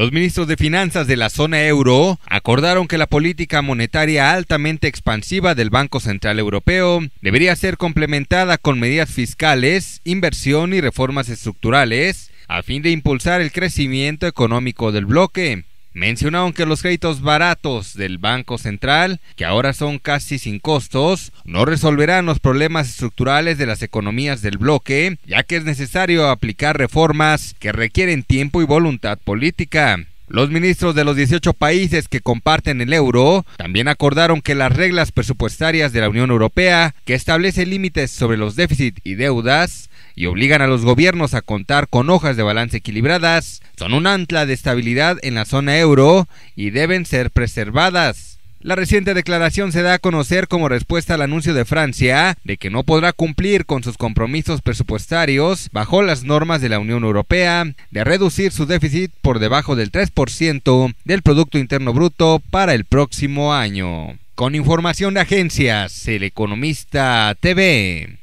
Los ministros de Finanzas de la zona euro acordaron que la política monetaria altamente expansiva del Banco Central Europeo debería ser complementada con medidas fiscales, inversión y reformas estructurales a fin de impulsar el crecimiento económico del bloque. Mencionaron que los créditos baratos del Banco Central, que ahora son casi sin costos, no resolverán los problemas estructurales de las economías del bloque, ya que es necesario aplicar reformas que requieren tiempo y voluntad política. Los ministros de los 18 países que comparten el euro también acordaron que las reglas presupuestarias de la Unión Europea, que establece límites sobre los déficits y deudas, y obligan a los gobiernos a contar con hojas de balance equilibradas, son un ancla de estabilidad en la zona euro y deben ser preservadas. La reciente declaración se da a conocer como respuesta al anuncio de Francia de que no podrá cumplir con sus compromisos presupuestarios bajo las normas de la Unión Europea de reducir su déficit por debajo del 3% del producto interno bruto para el próximo año. Con información de agencias, El Economista TV.